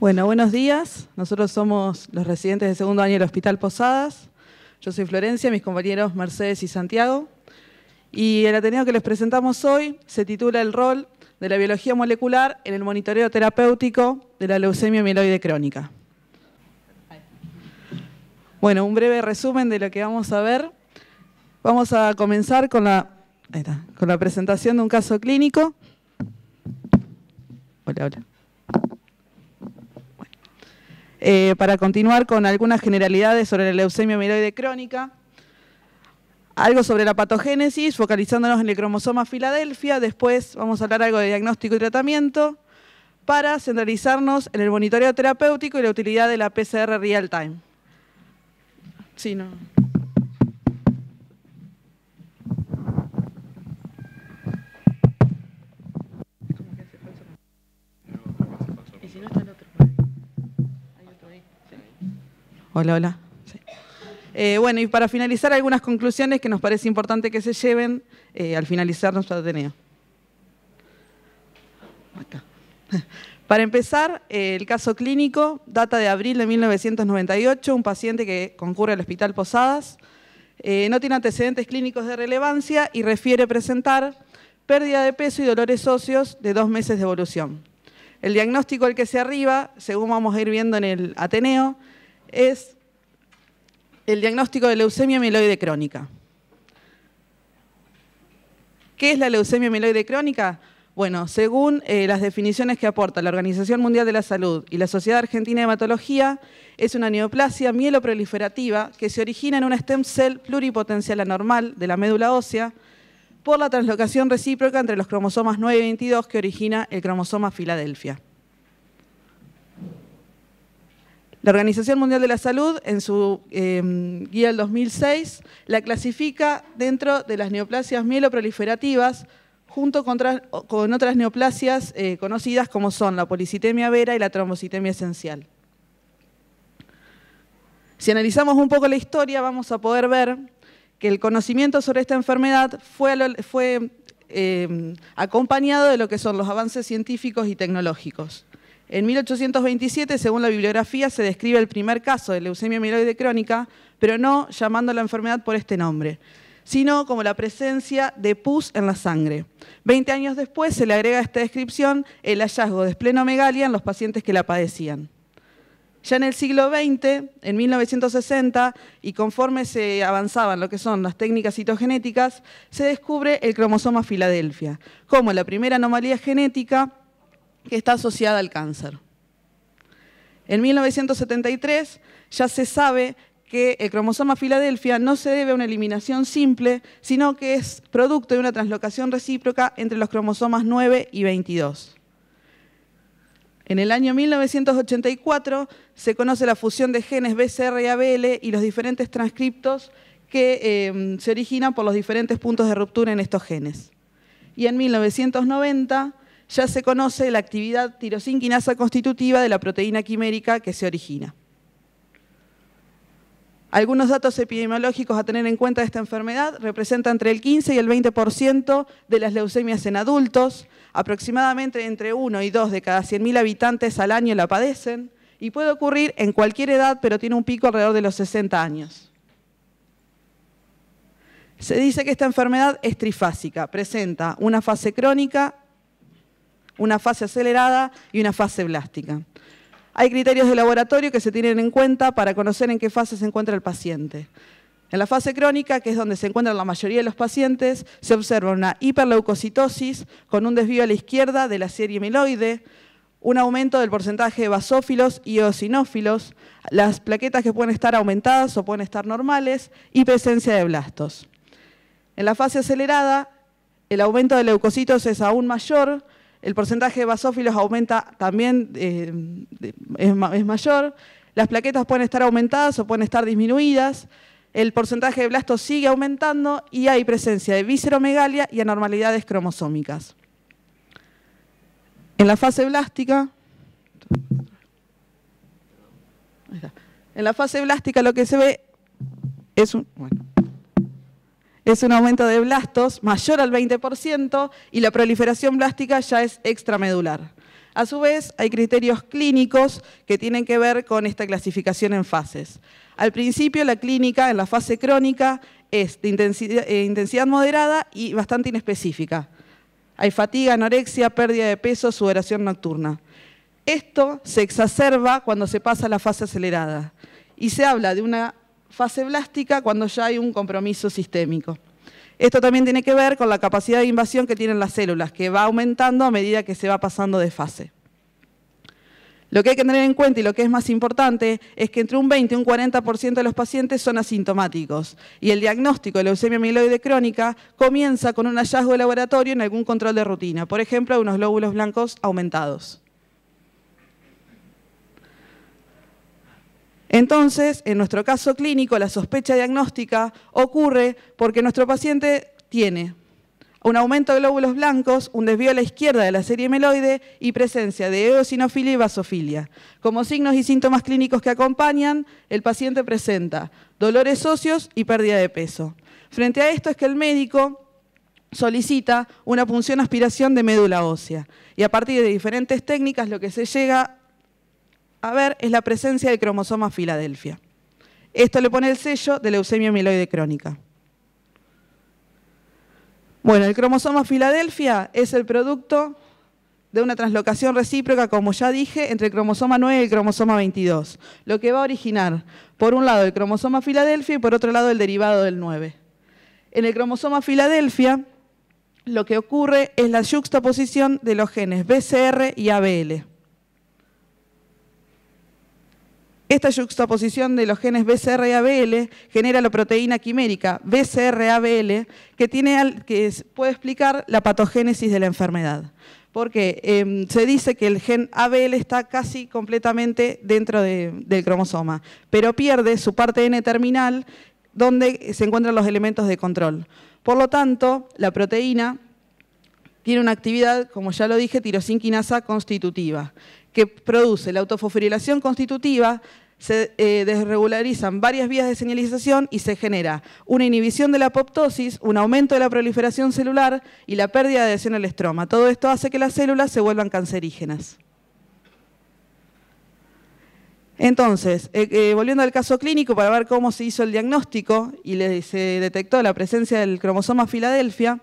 Bueno, buenos días. Nosotros somos los residentes de segundo año del Hospital Posadas. Yo soy Florencia, mis compañeros Mercedes y Santiago. Y el Ateneo que les presentamos hoy se titula El rol de la biología molecular en el monitoreo terapéutico de la leucemia mieloide crónica. Bueno, un breve resumen de lo que vamos a ver. Vamos a comenzar con la, con la presentación de un caso clínico. Hola, hola. Eh, para continuar con algunas generalidades sobre la leucemia mieloide crónica, algo sobre la patogénesis, focalizándonos en el cromosoma Filadelfia, después vamos a hablar algo de diagnóstico y tratamiento, para centralizarnos en el monitoreo terapéutico y la utilidad de la PCR real time. Sí, no. Hola, hola. Eh, bueno, y para finalizar, algunas conclusiones que nos parece importante que se lleven eh, al finalizar nuestro Ateneo. Para empezar, eh, el caso clínico data de abril de 1998, un paciente que concurre al Hospital Posadas, no tiene antecedentes clínicos de relevancia y refiere presentar pérdida de peso y dolores óseos de dos meses de evolución. El diagnóstico al que se arriba, según vamos a ir viendo en el Ateneo, es el diagnóstico de leucemia mieloide crónica. ¿Qué es la leucemia mieloide crónica? Bueno, según eh, las definiciones que aporta la Organización Mundial de la Salud y la Sociedad Argentina de Hematología, es una neoplasia mieloproliferativa que se origina en una stem cell pluripotencial anormal de la médula ósea por la translocación recíproca entre los cromosomas 9 y 22 que origina el cromosoma Filadelfia. La Organización Mundial de la Salud, en su eh, guía del 2006, la clasifica dentro de las neoplasias mieloproliferativas junto con, otras neoplasias eh, conocidas como son la policitemia vera y la trombocitemia esencial. Si analizamos un poco la historia, vamos a poder ver que el conocimiento sobre esta enfermedad fue, eh, acompañado de lo que son los avances científicos y tecnológicos. En 1827, según la bibliografía, se describe el primer caso de leucemia mieloide crónica, pero no llamando a la enfermedad por este nombre, sino como la presencia de pus en la sangre. Veinte años después se le agrega a esta descripción el hallazgo de esplenomegalia en los pacientes que la padecían. Ya en el siglo XX, en 1960, y conforme se avanzaban lo que son las técnicas citogenéticas, se descubre el cromosoma Filadelfia, como la primera anomalía genética que está asociada al cáncer. En 1973 ya se sabe que el cromosoma Filadelfia no se debe a una eliminación simple, sino que es producto de una translocación recíproca entre los cromosomas 9 y 22. En el año 1984 se conoce la fusión de genes BCR y ABL y los diferentes transcriptos que eh, se originan por los diferentes puntos de ruptura en estos genes. Y en 1990 ya se conoce la actividad tirosinquinasa constitutiva de la proteína quimérica que se origina. Algunos datos epidemiológicos a tener en cuenta de esta enfermedad representan entre el 15 y el 20% de las leucemias en adultos, aproximadamente entre 1 y 2 de cada 100.000 habitantes al año la padecen y puede ocurrir en cualquier edad, pero tiene un pico alrededor de los 60 años. Se dice que esta enfermedad es trifásica, presenta una fase crónica, una fase acelerada y una fase blástica. Hay criterios de laboratorio que se tienen en cuenta para conocer en qué fase se encuentra el paciente. En la fase crónica, que es donde se encuentran la mayoría de los pacientes, se observa una hiperleucocitosis con un desvío a la izquierda de la serie mieloide, un aumento del porcentaje de basófilos y eosinófilos, las plaquetas que pueden estar aumentadas o pueden estar normales y presencia de blastos. En la fase acelerada, el aumento de leucocitos es aún mayor el porcentaje de basófilos aumenta también, eh, es, mayor, las plaquetas pueden estar aumentadas o pueden estar disminuidas, el porcentaje de blastos sigue aumentando y hay presencia de visceromegalia y anormalidades cromosómicas. En la fase blástica, en la fase blástica lo que se ve es un es un aumento de blastos mayor al 20% y la proliferación blástica ya es extramedular. A su vez, hay criterios clínicos que tienen que ver con esta clasificación en fases. Al principio, la clínica en la fase crónica es de eh, intensidad, moderada y bastante inespecífica. Hay fatiga, anorexia, pérdida de peso, sudoración nocturna. Esto se exacerba cuando se pasa a la fase acelerada y se habla de una fase blástica cuando ya hay un compromiso sistémico. Esto también tiene que ver con la capacidad de invasión que tienen las células, que va aumentando a medida que se va pasando de fase. Lo que hay que tener en cuenta y lo que es más importante es que entre un 20 y un 40% de los pacientes son asintomáticos y el diagnóstico de leucemia mieloide crónica comienza con un hallazgo de laboratorio en algún control de rutina, por ejemplo, unos glóbulos blancos aumentados. Entonces, en nuestro caso clínico, la sospecha diagnóstica ocurre porque nuestro paciente tiene un aumento de glóbulos blancos, un desvío a la izquierda de la serie meloide y presencia de eosinofilia y vasofilia. Como signos y síntomas clínicos que acompañan, el paciente presenta dolores óseos y pérdida de peso. Frente a esto es que el médico solicita una punción aspiración de médula ósea y a partir de diferentes técnicas lo que se llega a ver es la presencia del cromosoma Filadelfia. Esto le pone el sello de leucemia mieloide crónica. Bueno, el cromosoma Filadelfia es el producto de una translocación recíproca, como ya dije, entre el cromosoma 9 y el cromosoma 22, lo que va a originar, por un lado, el cromosoma Filadelfia y por otro lado, el derivado del 9. En el cromosoma Filadelfia, lo que ocurre es la juxtaposición de los genes BCR y ABL. Esta juxtaposición de los genes BCR-ABL genera la proteína quimérica BCR-ABL que, puede explicar la patogénesis de la enfermedad. Porque em, se dice que el gen ABL está casi completamente dentro del cromosoma, pero pierde su parte N terminal donde se encuentran los elementos de control. Por lo tanto, la proteína tiene una actividad, como ya lo dije, tirosinquinasa constitutiva que produce la autofosforilación constitutiva, se eh, desregularizan varias vías de señalización y se genera una inhibición de la apoptosis, un aumento de la proliferación celular y la pérdida de adhesión al estroma. Todo esto hace que las células se vuelvan cancerígenas. Entonces, eh, eh, volviendo al caso clínico para ver cómo se hizo el diagnóstico y se detectó la presencia del cromosoma Filadelfia,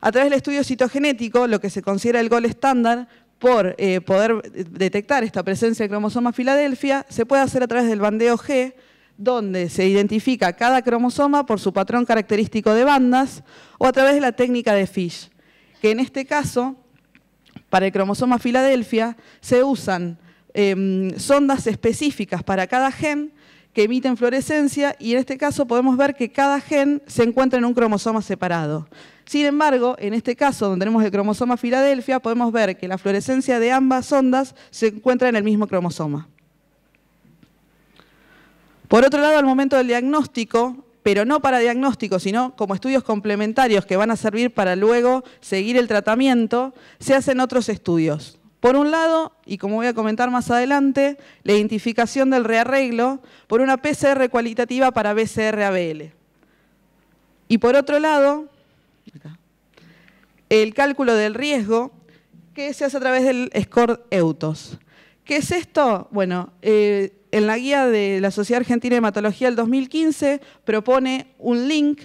a través del estudio citogenético, lo que se considera el gol estándar, por eh, poder detectar esta presencia de cromosoma Filadelfia, se puede hacer a través del bandeo G, donde se identifica cada cromosoma por su patrón característico de bandas o a través de la técnica de Fish, que en este caso, para el cromosoma Filadelfia, se usan em, sondas específicas para cada gen que emiten fluorescencia y en este caso podemos ver que cada gen se encuentra en un cromosoma separado. Sin embargo, en este caso, donde tenemos el cromosoma Filadelfia, podemos ver que la fluorescencia de ambas ondas se encuentra en el mismo cromosoma. Por otro lado, al momento del diagnóstico, pero no para diagnóstico, sino como estudios complementarios que van a servir para luego seguir el tratamiento, se hacen otros estudios. Por un lado, y como voy a comentar más adelante, la identificación del rearreglo por una PCR cualitativa para BCR-ABL. Y por otro lado, el cálculo del riesgo que se hace a través del score EUTOS. ¿Qué es esto? Bueno, eh, en la guía de la Sociedad Argentina de Hematología del 2015 propone un link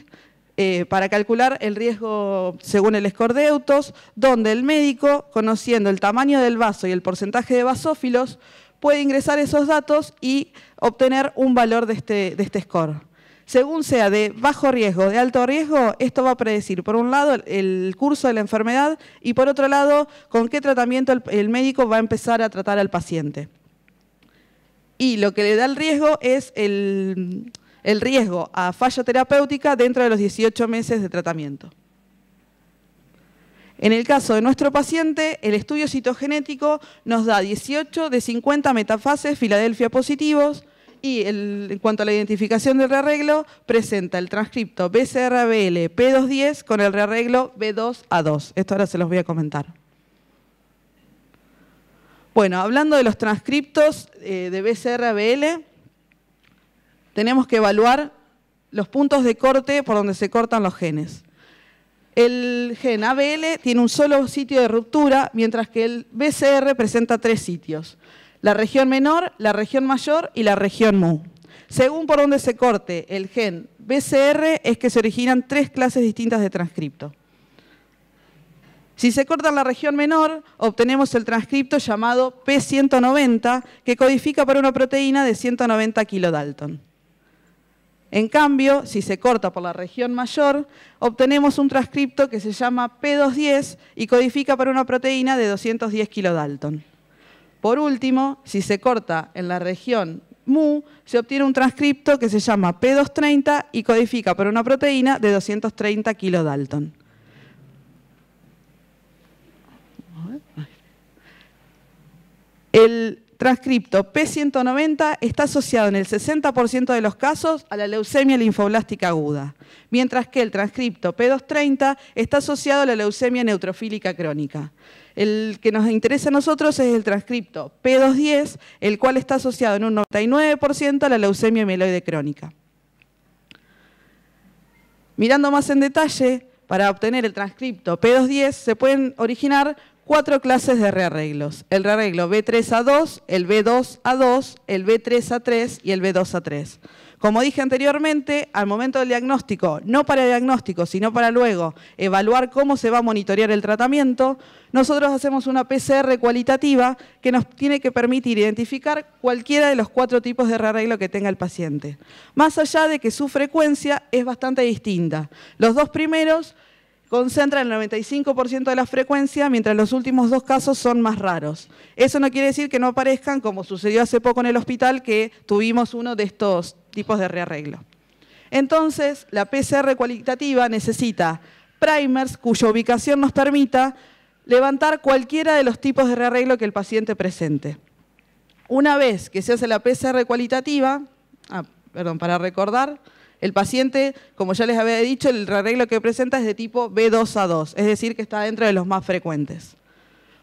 eh, para calcular el riesgo según el score de EUTOS, donde el médico, conociendo el tamaño del vaso y el porcentaje de basófilos, puede ingresar esos datos y obtener un valor de este, de este score. Según sea de bajo riesgo, de alto riesgo, esto va a predecir, por un lado, el curso de la enfermedad y por otro lado, con qué tratamiento el médico va a empezar a tratar al paciente. Y lo que le da el riesgo es el, el riesgo a falla terapéutica dentro de los 18 meses de tratamiento. En el caso de nuestro paciente, el estudio citogenético nos da 18 de 50 metafases Filadelfia positivos, y en cuanto a la identificación del rearreglo, presenta el transcripto BCRBL P210 con el rearreglo B2A2. Esto ahora se los voy a comentar. Bueno, hablando de los transcriptos eh, de de BCRBL, tenemos que evaluar los puntos de corte por donde se cortan los genes. El gen ABL tiene un solo sitio de ruptura, mientras que el BCR presenta tres sitios la región menor, la región mayor y la región mu. Según por donde se corte el gen BCR es que se originan tres clases distintas de transcripto. Si se corta la región menor, obtenemos el transcripto llamado P190, que codifica para una proteína de 190 kilodalton. En cambio, si se corta por la región mayor, obtenemos un transcripto que se llama P210 y codifica para una proteína de 210 kilodalton. Por último, si se corta en la región mu, se obtiene un transcripto que se llama P230 y codifica por una proteína de 230 kilodalton. El transcripto P190 está asociado en el 60% de los casos a la leucemia linfoblástica aguda, mientras que el transcripto P230 está asociado a la leucemia neutrofílica crónica. El que nos interesa a nosotros es el transcripto P210, el cual está asociado en un 99% a la leucemia mieloide crónica. Mirando más en detalle, para obtener el transcripto P210 se pueden originar cuatro clases de rearreglos. El rearreglo B3A2, el B2A2, el B3A3 y el B2A3. Como dije anteriormente, al momento del diagnóstico, no para diagnóstico, sino para luego evaluar cómo se va a monitorear el tratamiento, nosotros hacemos una PCR cualitativa que nos tiene que permitir identificar cualquiera de los cuatro tipos de rearreglo que tenga el paciente. Más allá de que su frecuencia es bastante distinta. Los dos primeros concentran el 95% de la frecuencia, mientras los últimos dos casos son más raros. Eso no quiere decir que no aparezcan, como sucedió hace poco en el hospital, que tuvimos uno de estos tipos de rearreglo. Entonces, la PCR cualitativa necesita primers cuya ubicación nos permita levantar cualquiera de los tipos de rearreglo que el paciente presente. Una vez que se hace la PCR cualitativa, ah, perdón, para recordar, el paciente, como ya les había dicho, el rearreglo que presenta es de tipo B2A2, es decir, que está dentro de los más frecuentes.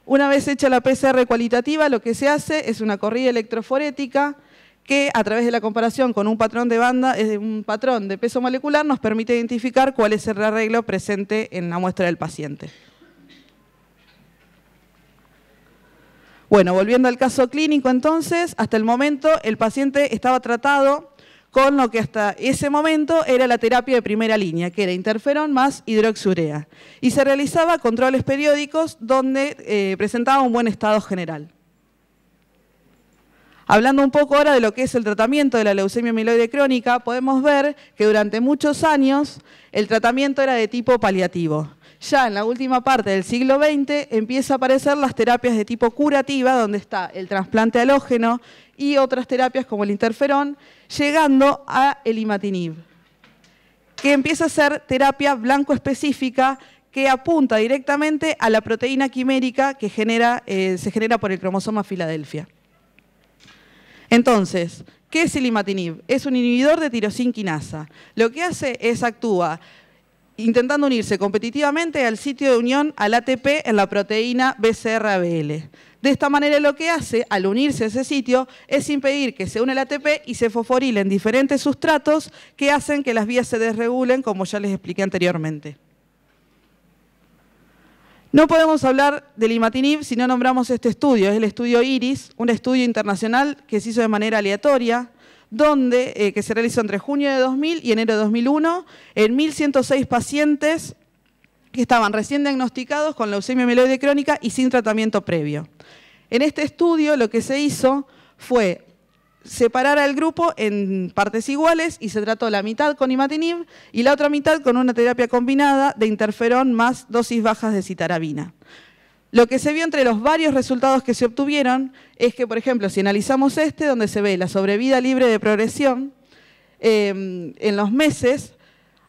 Una vez hecha la PCR cualitativa, lo que se hace es una corrida electroforética que a través de la comparación con un patrón de banda, eh, un patrón de peso molecular, nos permite identificar cuál es el arreglo presente en la muestra del paciente. Bueno, volviendo al caso clínico entonces, hasta el momento el paciente estaba tratado con lo que hasta ese momento era la terapia de primera línea, que era interferón más hidroxurea. Y se realizaba controles periódicos donde eh, presentaba un buen estado general. Hablando un poco ahora de lo que es el tratamiento de la leucemia mieloide crónica, podemos ver que durante muchos años el tratamiento era de tipo paliativo. Ya en la última parte del siglo XX empieza a aparecer las terapias de tipo curativa, donde está el trasplante halógeno y otras terapias como el interferón, llegando a el imatinib, que empieza a ser terapia blanco específica que apunta directamente a la proteína quimérica que eh, se genera por el cromosoma Filadelfia. Entonces, ¿qué es ilimatinib? Es un inhibidor de tirosinquinasa. Lo que hace es actúa intentando unirse competitivamente al sitio de unión al ATP en la proteína BCR-ABL. De esta manera lo que hace al unirse a ese sitio es impedir que se une el ATP y se fosforilen diferentes sustratos que hacen que las vías se desregulen, como ya les expliqué anteriormente. No podemos hablar del IMATINIB si no nombramos este estudio, es el estudio IRIS, un estudio internacional que se hizo de manera aleatoria, donde, eh, que se realizó entre junio de 2000 y enero de 2001, en 1.106 pacientes que estaban recién diagnosticados con leucemia mieloide crónica y sin tratamiento previo. En este estudio lo que se hizo fue separar el grupo en partes iguales y se trató la mitad con imatinib y la otra mitad con una terapia combinada de interferón más dosis bajas de citarabina. Lo que se vio entre los varios resultados que se obtuvieron es que, por ejemplo, si analizamos este, donde se ve la sobrevida libre de progresión, eh, en los meses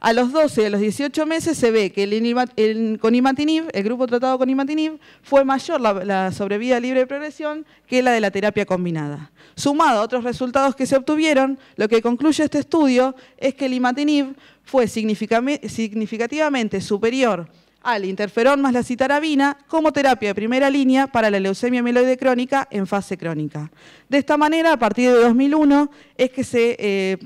a los 12 y a los 18 meses se ve que el, con imatinib, el grupo tratado con imatinib fue mayor la, sobrevida libre de progresión que la de la terapia combinada. Sumado a otros resultados que se obtuvieron, lo que concluye este estudio es que el imatinib fue significativamente superior al interferón más la citarabina como terapia de primera línea para la leucemia mieloide crónica en fase crónica. De esta manera, a partir de 2001, es que se eh,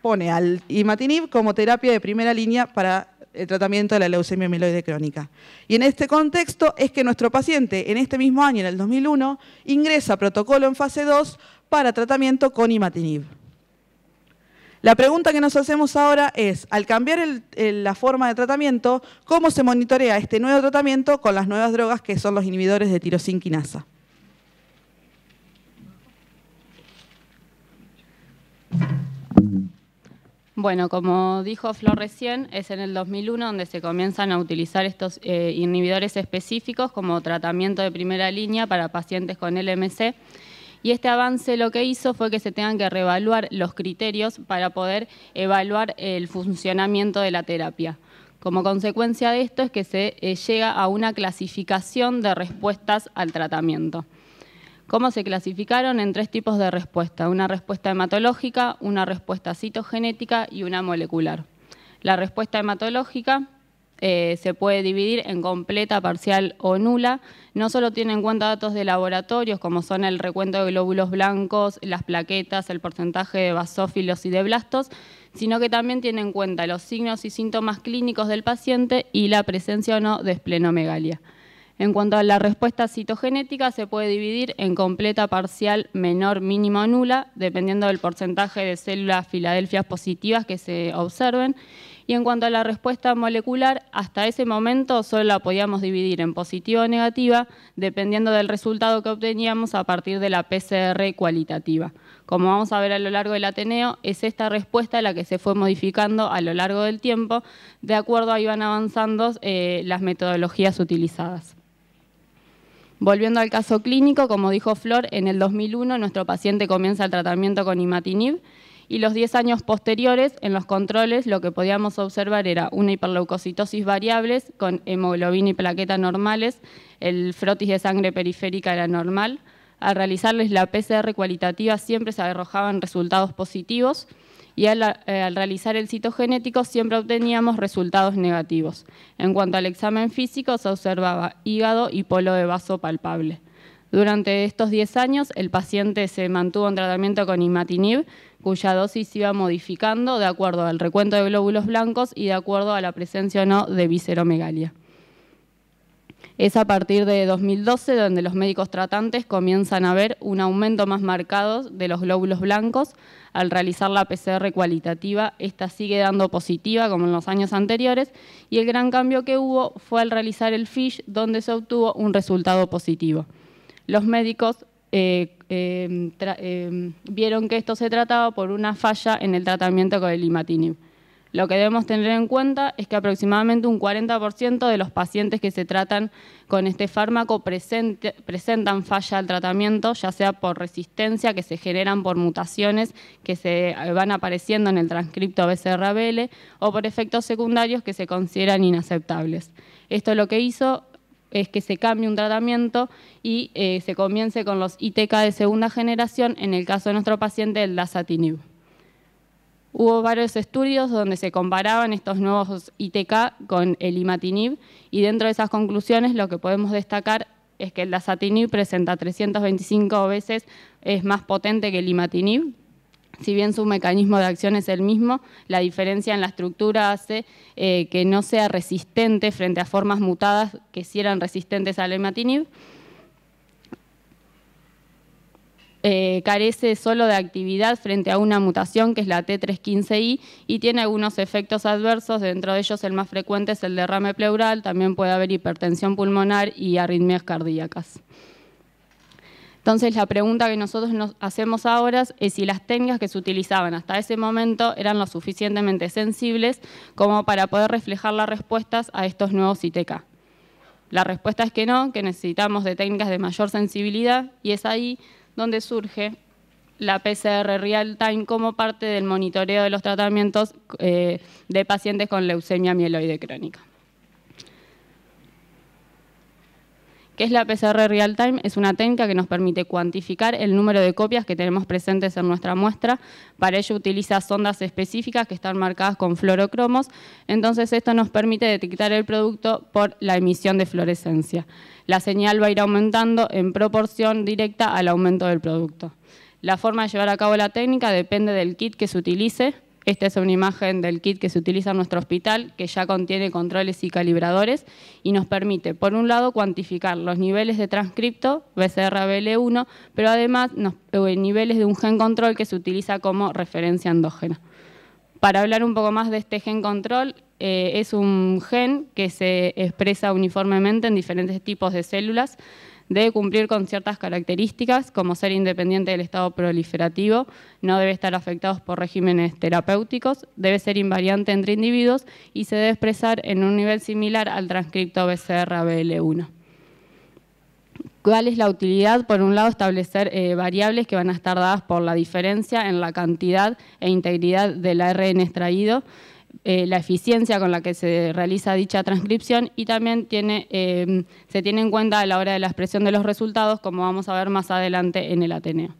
pone al imatinib como terapia de primera línea para el tratamiento de la leucemia mieloide crónica. Y en este contexto es que nuestro paciente, en este mismo año, en el 2001, ingresa a protocolo en fase 2 para tratamiento con imatinib. La pregunta que nos hacemos ahora es, al cambiar la forma de tratamiento, ¿cómo se monitorea este nuevo tratamiento con las nuevas drogas que son los inhibidores de tirosinquinasa? Bueno, como dijo Flor recién, es en el 2001 donde se comienzan a utilizar estos eh, inhibidores específicos como tratamiento de primera línea para pacientes con LMC. Y este avance lo que hizo fue que se tengan que reevaluar los criterios para poder evaluar el funcionamiento de la terapia. Como consecuencia de esto es que se eh, llega a una clasificación de respuestas al tratamiento cómo se clasificaron en tres tipos de respuesta, una respuesta hematológica, una respuesta citogenética y una molecular. La respuesta hematológica eh, se puede dividir en completa, parcial o nula. No solo tiene en cuenta datos de laboratorios, como son el recuento de glóbulos blancos, las plaquetas, el porcentaje de basófilos y de blastos, sino que también tiene en cuenta los signos y síntomas clínicos del paciente y la presencia o no de esplenomegalia. En cuanto a la respuesta citogenética, se puede dividir en completa, parcial, menor, mínima o nula, dependiendo del porcentaje de células filadelfias positivas que se observen. Y en cuanto a la respuesta molecular, hasta ese momento solo la podíamos dividir en positiva o negativa, dependiendo del resultado que obteníamos a partir de la PCR cualitativa. Como vamos a ver a lo largo del Ateneo, es esta respuesta la que se fue modificando a lo largo del tiempo, de acuerdo a iban avanzando eh, las metodologías utilizadas. Volviendo al caso clínico, como dijo Flor, en el 2001 nuestro paciente comienza el tratamiento con imatinib y los 10 años posteriores, en los controles, lo que podíamos observar era una hiperleucocitosis variables con hemoglobina y plaqueta normales, el frotis de sangre periférica era normal. Al realizarles la PCR cualitativa siempre se arrojaban resultados positivos y eh, al, realizar el citogenético siempre obteníamos resultados negativos. En cuanto al examen físico, se observaba hígado y polo de vaso palpable. Durante estos 10 años, el paciente se mantuvo en tratamiento con imatinib, cuya dosis se iba modificando de acuerdo al recuento de glóbulos blancos y de acuerdo a la presencia o no de visceromegalia. Es a partir de 2012 donde los médicos tratantes comienzan a ver un aumento más marcado de los glóbulos blancos, al realizar la PCR cualitativa, esta sigue dando positiva como en los años anteriores y el gran cambio que hubo fue al realizar el FISH donde se obtuvo un resultado positivo. Los médicos eh, eh, eh, vieron que esto se trataba por una falla en el tratamiento con el imatinib. Lo que debemos tener en cuenta es que aproximadamente un 40% de los pacientes que se tratan con este fármaco presentan falla al tratamiento, ya sea por resistencia que se generan por mutaciones que se eh, van apareciendo en el transcripto BCRBL o por efectos secundarios que se consideran inaceptables. Esto lo que hizo es que se cambie un tratamiento y eh, se comience con los ITK de segunda generación, en el caso de nuestro paciente, el dasatinib. Hubo varios estudios donde se comparaban estos nuevos ITK con el imatinib y dentro de esas conclusiones lo que podemos destacar es que el dasatinib presenta 325 veces, es más potente que el imatinib, si bien su mecanismo de acción es el mismo, la diferencia en la estructura hace eh, que no sea resistente frente a formas mutadas que sí eran resistentes al imatinib. Eh, carece solo de actividad frente a una mutación que es la T315I y tiene algunos efectos adversos, dentro de ellos el más frecuente es el derrame pleural, también puede haber hipertensión pulmonar y arritmias cardíacas. Entonces la pregunta que nosotros nos hacemos ahora es si las técnicas que se utilizaban hasta ese momento eran lo suficientemente sensibles como para poder reflejar las respuestas a estos nuevos ITK. La respuesta es que no, que necesitamos de técnicas de mayor sensibilidad y es ahí donde surge la PCR Real Time como parte del monitoreo de los tratamientos eh, de pacientes con leucemia mieloide crónica. ¿Qué es la PCR Real Time? Es una técnica que nos permite cuantificar el número de copias que tenemos presentes en nuestra muestra. Para ello utiliza sondas específicas que están marcadas con fluorocromos. Entonces esto nos permite detectar el producto por la emisión de fluorescencia. La señal va a ir aumentando en proporción directa al aumento del producto. La forma de llevar a cabo la técnica depende del kit que se utilice. Esta es una imagen del kit que se utiliza en nuestro hospital, que ya contiene controles y calibradores y nos permite, por un lado, cuantificar los niveles de transcripto, BCR-BL1, pero además los eh, niveles de un gen control que se utiliza como referencia endógena. Para hablar un poco más de este gen control, eh, es un gen que se expresa uniformemente en diferentes tipos de células, debe cumplir con ciertas características, como ser independiente del estado proliferativo, no debe estar afectado por regímenes terapéuticos, debe ser invariante entre individuos y se debe expresar en un nivel similar al transcripto BCR-ABL1. ¿Cuál es la utilidad? Por un lado, establecer eh, variables que van a estar dadas por la diferencia en la cantidad e integridad del ARN extraído, eh, la eficiencia con la que se realiza dicha transcripción y también em, se tiene en cuenta a la hora de la expresión de los resultados, como vamos a ver más adelante en el Ateneo.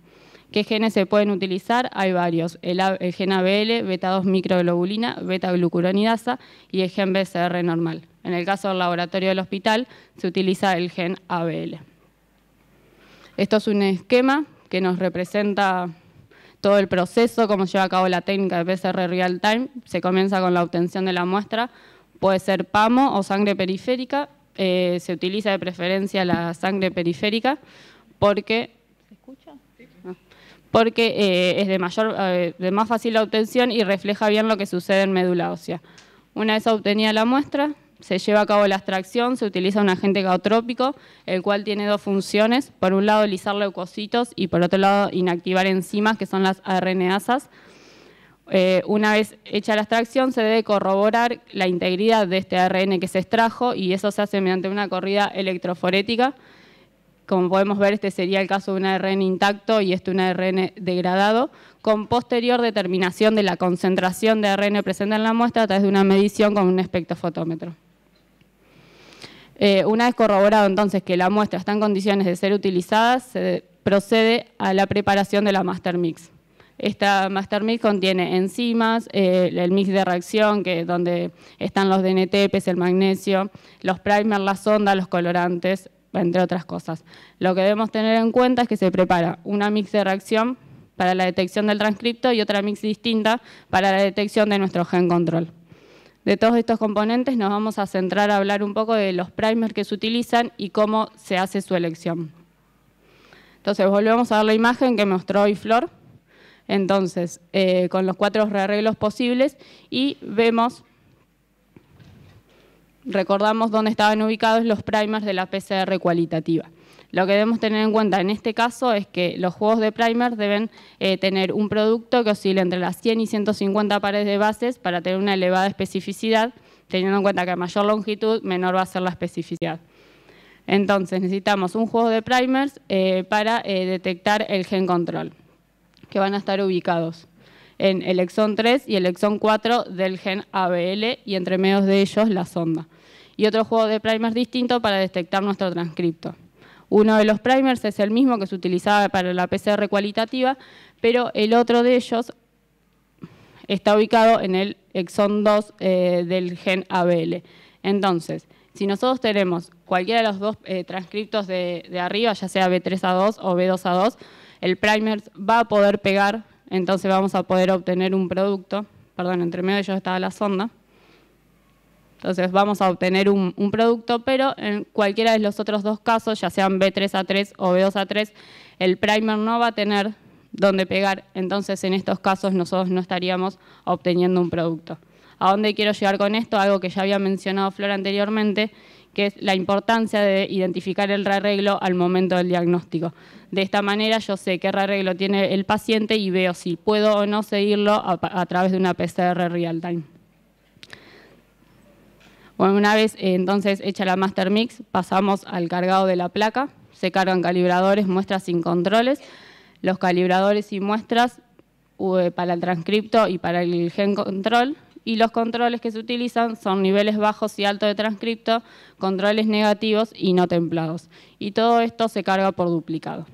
¿Qué genes se pueden utilizar? Hay varios, el, el gen ABL, beta-2 microglobulina, beta-glucuronidasa y el gen BCR normal. En el caso del laboratorio del hospital se utiliza el gen ABL. Esto es un esquema que nos representa todo el proceso, como lleva a cabo la técnica de PCR real time. Se comienza con la obtención de la muestra, puede ser PAMO o sangre periférica. Eh, se utiliza de preferencia la sangre periférica porque... escucha? Ah. porque eh, es de, mayor, eh, de más fácil la obtención y refleja bien lo que sucede en médula ósea. Una vez obtenida la muestra, se lleva a cabo la extracción, se utiliza un agente caotrópico, el cual tiene dos funciones, por un lado lisar leucocitos y por otro lado inactivar enzimas que son las RNAsas. Eh, una vez hecha la extracción se debe corroborar la integridad de este ARN que se extrajo y eso se hace mediante una corrida electroforética. Como podemos ver, este sería el caso de un ARN intacto y este un ARN degradado, con posterior determinación de la concentración de ARN presente en la muestra a través de una medición con un espectrofotómetro. Eh, una vez corroborado entonces que la muestra está en condiciones de ser utilizada, se procede a la preparación de la master mix. Esta master mix contiene enzimas, eh, el mix de reacción, que donde están los DNTPs, el magnesio, los primers, la sonda, los colorantes, entre otras cosas. Lo que debemos tener en cuenta es que se prepara una mix de reacción para la detección del transcripto y otra mix distinta para la detección de nuestro gen control de todos estos componentes nos vamos a centrar a hablar un poco de los primers que se utilizan y cómo se hace su elección. Entonces, volvemos a ver la imagen que mostró hoy Flor. Entonces, eh, con los cuatro rearreglos posibles y vemos, recordamos dónde estaban ubicados los primers de la PCR cualitativa. Lo que debemos tener en cuenta en este caso es que los juegos de primer deben eh, tener un producto que oscila entre las 100 y 150 pares de bases para tener una elevada especificidad, teniendo en cuenta que a mayor longitud, menor va a ser la especificidad. Entonces, necesitamos un juego de primers eh, para eh, detectar el gen control, que van a estar ubicados en el exón 3 y el exón 4 del gen ABL y entre medios de ellos la sonda. Y otro juego de primers distinto para detectar nuestro transcripto. Uno de los primers es el mismo que se utilizaba para la PCR cualitativa, pero el otro de ellos está ubicado en el exón 2 eh, del gen ABL. Entonces, si nosotros tenemos cualquiera de los dos eh, transcriptos de, de, arriba, ya sea B3A2 o B2A2, el primer va a poder pegar, entonces vamos a poder obtener un producto, perdón, entre medio de ellos estaba la sonda, entonces vamos a obtener un, producto, pero en cualquiera de los otros dos casos, ya sean B3A3 o B2A3, el primer no va a tener donde pegar. Entonces en estos casos nosotros no estaríamos obteniendo un producto. ¿A dónde quiero llegar con esto? Algo que ya había mencionado Flor anteriormente, que es la importancia de identificar el re-arreglo al momento del diagnóstico. De esta manera yo sé qué re-arreglo tiene el paciente y veo si puedo o no seguirlo a través de una PCR real-time una vez eh, entonces hecha la master mix, pasamos al cargado de la placa, se cargan calibradores, muestras sin controles. Los calibradores y muestras eh, para el transcripto y para el gen control y los controles que se utilizan son niveles bajos y altos de transcripto, controles negativos y no templados. Y todo esto se carga por duplicado.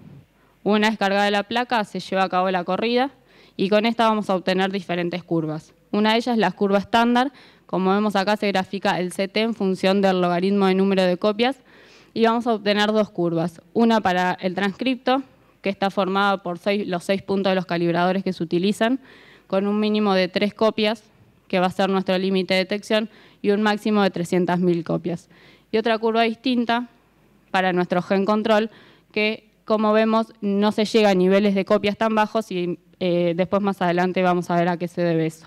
Una vez cargada la placa, se lleva a cabo la corrida y con esta vamos a obtener diferentes curvas. Una de ellas es la curva estándar, como vemos acá se grafica el CT en función del logaritmo de número de copias y vamos a obtener dos curvas, una para el transcripto, que está formada por los seis puntos de los calibradores que se utilizan, con un mínimo de tres copias, que va a ser nuestro límite de detección, y un máximo de 300.000 copias. Y otra curva distinta para nuestro gen control, que como vemos no se llega a niveles de copias tan bajos y eh, después más adelante vamos a ver a qué se debe eso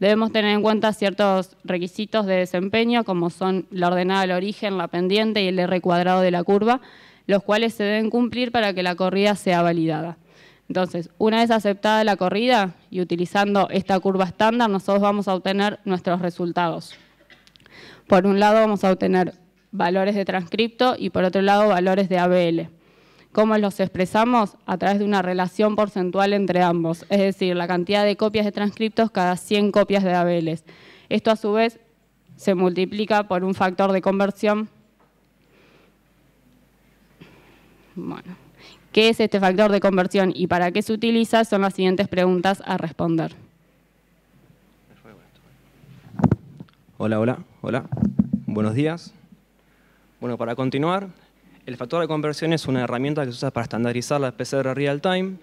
debemos tener en cuenta ciertos requisitos de desempeño, como son la ordenada del origen, la pendiente y el R cuadrado de la curva, los cuales se deben cumplir para que la corrida sea validada. Entonces, una vez aceptada la corrida y utilizando esta curva estándar, nosotros vamos a obtener nuestros resultados. Por un lado vamos a obtener valores de transcripto y por otro lado valores de ABL. ¿Cómo los expresamos? A través de una relación porcentual entre ambos, es decir, la cantidad de copias de transcriptos cada 100 copias de abeles. Esto a su vez se multiplica por un factor de conversión. Bueno, ¿qué es este factor de conversión y para qué se utiliza? Son las siguientes preguntas a responder. Hola, hola, hola. Buenos días. Bueno, para continuar, el factor de conversión es una herramienta que se usa para estandarizar la PCR real time.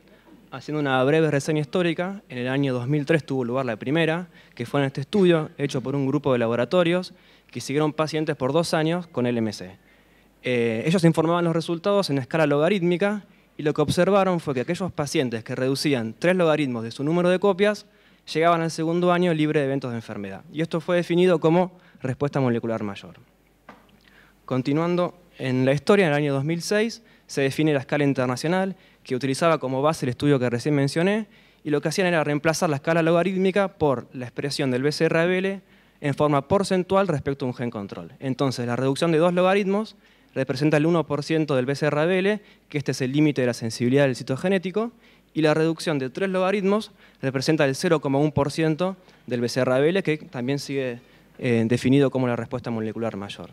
Haciendo una breve reseña histórica, en el año 2003 tuvo lugar la primera, que fue en este estudio hecho por un grupo de laboratorios que siguieron pacientes por dos años con LMC. Eh, ellos informaban los resultados en escala logarítmica y lo que observaron fue que aquellos pacientes que reducían tres logaritmos de su número de copias llegaban al segundo año libre de eventos de enfermedad. Y esto fue definido como respuesta molecular mayor. Continuando en la historia, en el año 2006, se define la escala internacional, que utilizaba como base el estudio que recién mencioné, y lo que hacían era reemplazar la escala logarítmica por la expresión del BCRBL en forma porcentual respecto a un gen control. Entonces, la reducción de dos logaritmos representa el 1% del BCRBL, que este es el límite de la sensibilidad del citogenético, y la reducción de tres logaritmos representa el 0,1% del BCRBL, que también sigue eh, definido como la respuesta molecular mayor.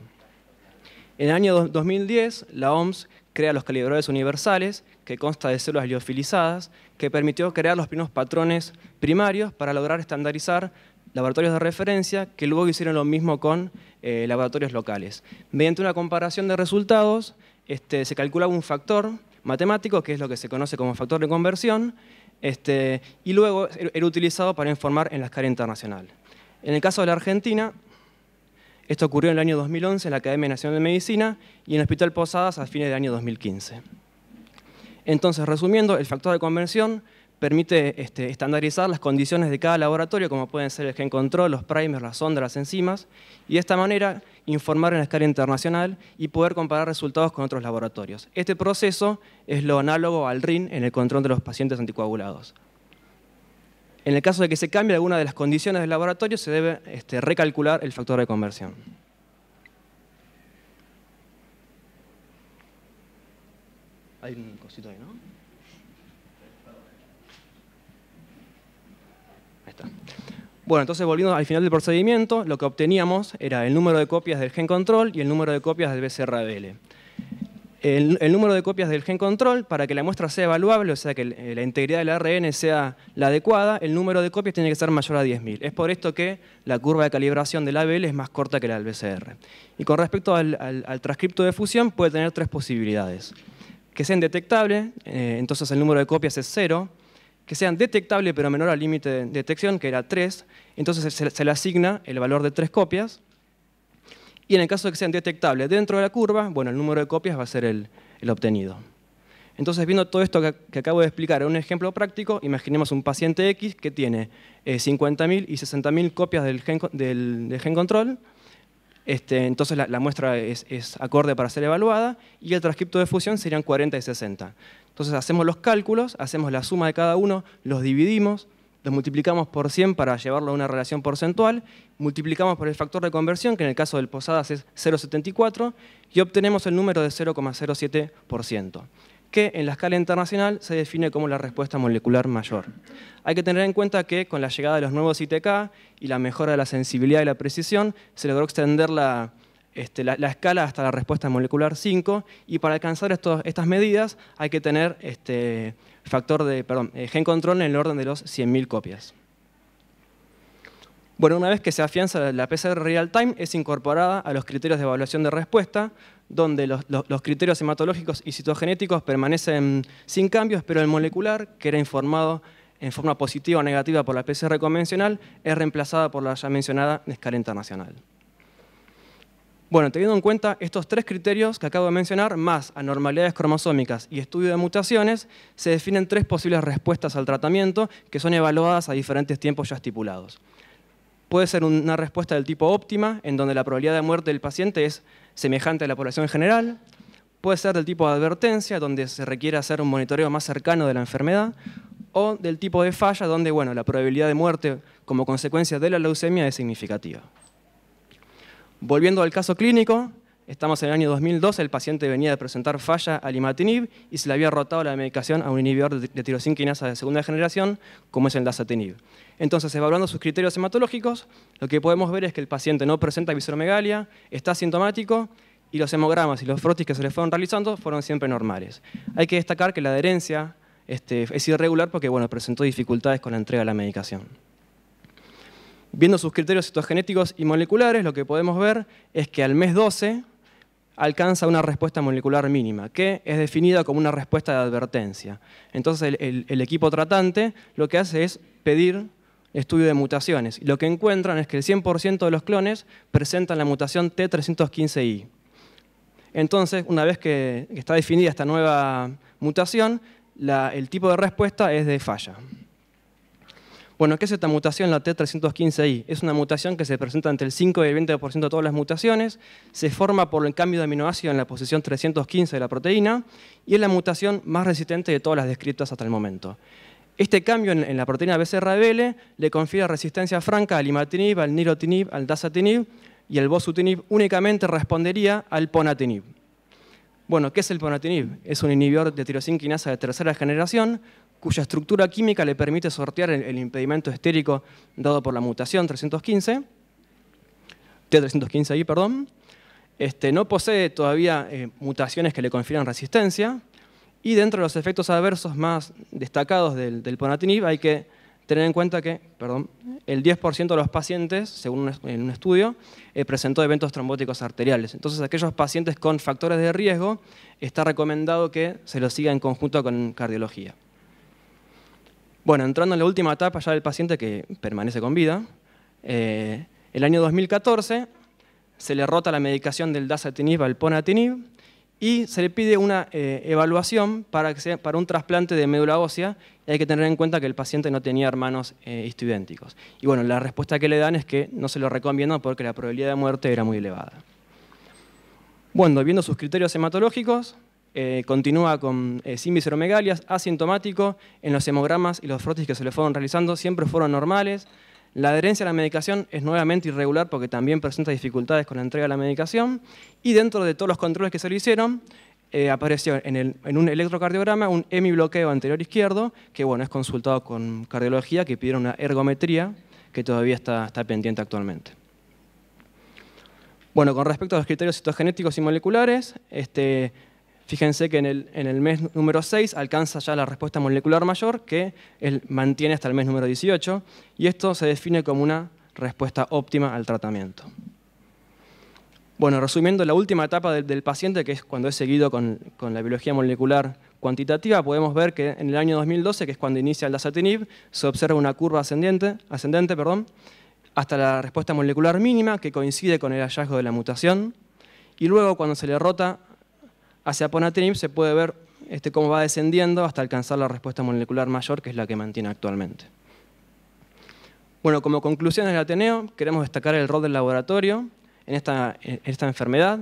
En el año 2010, la OMS crea los calibradores universales, que consta de células liofilizadas, que permitió crear los primeros patrones primarios para lograr estandarizar laboratorios de referencia que luego hicieron lo mismo con eh, laboratorios locales. Mediante una comparación de resultados, este, se calculaba un factor matemático, que es lo que se conoce como factor de conversión, este, y luego era utilizado para informar en la escala internacional. En el caso de la Argentina, esto ocurrió en el año 2011 en la Academia Nacional de Medicina y en el Hospital Posadas a fines del año 2015. Entonces, resumiendo, el factor de convención permite este, estandarizar las condiciones de cada laboratorio, como pueden ser el gen control, los primers, las ondas, las enzimas, y de esta manera informar en la escala internacional y poder comparar resultados con otros laboratorios. Este proceso es lo análogo al RIN en el control de los pacientes anticoagulados. En el caso de que se cambie alguna de las condiciones del laboratorio, se debe este, recalcular el factor de conversión. Hay un cosito ahí, ¿no? Ahí está. Bueno, entonces volviendo al final del procedimiento, lo que obteníamos era el número de copias del gen control y el número de copias del BCRABL el, número de copias del gen control para que la muestra sea evaluable, o sea que eh, la integridad del ARN sea la adecuada, el número de copias tiene que ser mayor a 10.000. Es por esto que la curva de calibración del ABL es más corta que la del BCR. Y con respecto al, transcripto de fusión puede tener tres posibilidades. Que sean detectables, eh, entonces el número de copias es cero, que sean detectables pero menor al límite de detección, que era 3, entonces se, le asigna el valor de tres copias, y en el caso de que sean detectables dentro de la curva, bueno, el número de copias va a ser el, obtenido. Entonces, viendo todo esto que, acabo de explicar en un ejemplo práctico, imaginemos un paciente X que tiene 50.000 eh, y 60.000 copias del gen, control, este, entonces la, muestra es, es, acorde para ser evaluada y el transcripto de fusión serían 40 y 60. Entonces hacemos los cálculos, hacemos la suma de cada uno, los dividimos, los multiplicamos por 100 para llevarlo a una relación porcentual, multiplicamos por el factor de conversión, que en el caso del Posadas es 0,74, y obtenemos el número de 0,07%, que en la escala internacional se define como la respuesta molecular mayor. Hay que tener en cuenta que con la llegada de los nuevos ITK y la mejora de la sensibilidad y la precisión, se logró extender la, este, escala hasta la respuesta molecular 5, y para alcanzar estas medidas hay que tener... Este, factor de, perdón, eh, gen control en el orden de los 100.000 copias. Bueno, una vez que se afianza la PCR real time, es incorporada a los criterios de evaluación de respuesta, donde los, criterios hematológicos y citogenéticos permanecen sin cambios, pero el molecular, que era informado en forma positiva o negativa por la PCR convencional, es reemplazada por la ya mencionada escala internacional. Bueno, teniendo en cuenta estos tres criterios que acabo de mencionar, más anormalidades cromosómicas y estudio de mutaciones, se definen tres posibles respuestas al tratamiento que son evaluadas a diferentes tiempos ya estipulados. Puede ser una respuesta del tipo óptima, en donde la probabilidad de muerte del paciente es semejante a la población en general. Puede ser del tipo de advertencia, donde se requiere hacer un monitoreo más cercano de la enfermedad. O del tipo de falla, donde la probabilidad de muerte como consecuencia de la leucemia es significativa. Volviendo al caso clínico, estamos en el año 2012, el paciente venía de presentar falla al imatinib y se le había rotado la medicación a un inhibidor de tirosinquinasa de segunda generación, como es el dasatinib. Entonces, evaluando sus criterios hematológicos, lo que podemos ver es que el paciente no presenta visceromegalia, está asintomático y los hemogramas y los frotis que se le fueron realizando fueron siempre normales. Hay que destacar que la adherencia este, es irregular porque bueno, presentó dificultades con la entrega de la medicación. Viendo sus criterios citogenéticos y moleculares, lo que podemos ver es que al mes 12 alcanza una respuesta molecular mínima, que es definida como una respuesta de advertencia. Entonces el, equipo tratante lo que hace es pedir estudio de mutaciones. Y lo que encuentran es que el 100% de los clones presentan la mutación T315I. Entonces, una vez que está definida esta nueva mutación, el tipo de respuesta es de falla. Bueno, ¿qué es esta mutación, la T315I? Es una mutación que se presenta entre el 5 y el 20% de todas las mutaciones, se forma por el cambio de aminoácido en la posición 315 de la proteína y es la mutación más resistente de todas las descritas hasta el momento. Este cambio en, la proteína BCRBL le confiere resistencia franca al imatinib, al nilotinib, al dasatinib y al bosutinib únicamente respondería al ponatinib. Bueno, ¿qué es el ponatinib? Es un inhibidor de tirosinquinasa de tercera generación cuya estructura química le permite sortear el, impedimento estérico dado por la mutación 315, T315I, este, no posee todavía eh, mutaciones que le confieran resistencia, y dentro de los efectos adversos más destacados del, ponatinib hay que tener en cuenta que el 10% de los pacientes, según un, un estudio, eh, presentó eventos trombóticos arteriales. Entonces, aquellos pacientes con factores de riesgo está recomendado que se los siga en conjunto con cardiología. Bueno, entrando en la última etapa ya del paciente que permanece con vida, eh, el año 2014 se le rota la medicación del dasatinib al ponatinib y se le pide una eh, evaluación para, un trasplante de médula ósea y hay que tener en cuenta que el paciente no tenía hermanos eh, Y bueno, la respuesta que le dan es que no se lo recomiendan porque la probabilidad de muerte era muy elevada. Bueno, viendo sus criterios hematológicos, eh, continúa con eh, sin visceromegalias, asintomático, en los hemogramas y los frotis que se le fueron realizando siempre fueron normales. La adherencia a la medicación es nuevamente irregular porque también presenta dificultades con la entrega de la medicación y dentro de todos los controles que se le hicieron, eh, apareció en, un electrocardiograma un hemibloqueo anterior izquierdo, que bueno, es consultado con cardiología, que pidieron una ergometría, que todavía está, está pendiente actualmente. Bueno, con respecto a los criterios citogenéticos y moleculares, este, Fíjense que en el, mes número 6 alcanza ya la respuesta molecular mayor que él mantiene hasta el mes número 18 y esto se define como una respuesta óptima al tratamiento. Bueno, resumiendo, la última etapa del, paciente, que es cuando es seguido con, la biología molecular cuantitativa, podemos ver que en el año 2012, que es cuando inicia el dasatinib, se observa una curva ascendente, ascendente perdón, hasta la respuesta molecular mínima, que coincide con el hallazgo de la mutación, y luego cuando se le rota hacia PONATRIM se puede ver este, cómo va descendiendo hasta alcanzar la respuesta molecular mayor, que es la que mantiene actualmente. Bueno, como conclusión del Ateneo, queremos destacar el rol del laboratorio en esta, enfermedad.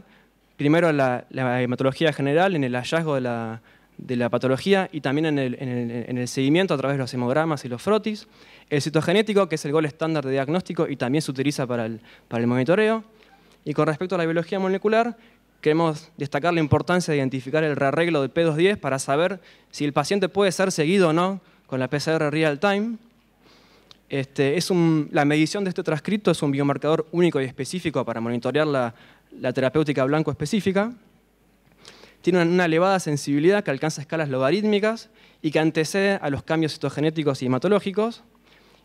Primero, la, hematología general, en el hallazgo de la, patología y también en el, seguimiento a través de los hemogramas y los frotis. El citogenético, que es el gol estándar de diagnóstico y también se utiliza para el monitoreo. Y con respecto a la biología molecular, queremos destacar la importancia de identificar el rearreglo del P210 para saber si el paciente puede ser seguido o no con la PCR real time. Este, es la medición de este transcripto es un biomarcador único y específico para monitorear la, terapéutica blanco específica. Tiene una, una elevada sensibilidad que alcanza escalas logarítmicas y que antecede a los cambios citogenéticos y hematológicos.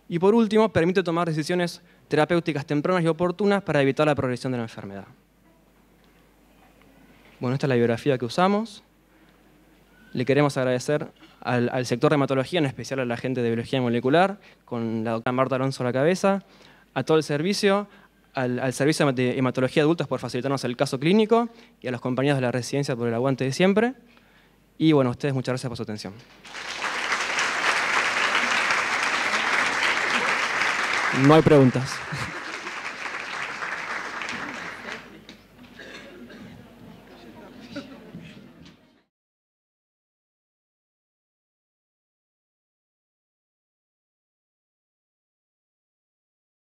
Y por último, permite tomar decisiones terapéuticas tempranas y oportunas para evitar la progresión de la enfermedad. Bueno, esta es la biografía que usamos. Le queremos agradecer al, sector de hematología, en especial a la gente de biología molecular, con la doctora Marta Alonso a la cabeza, a todo el servicio, al, al servicio de hematología de adultos por facilitarnos el caso clínico y a los compañeros de la residencia por el aguante de siempre. Y bueno, a ustedes muchas gracias por su atención. No hay preguntas.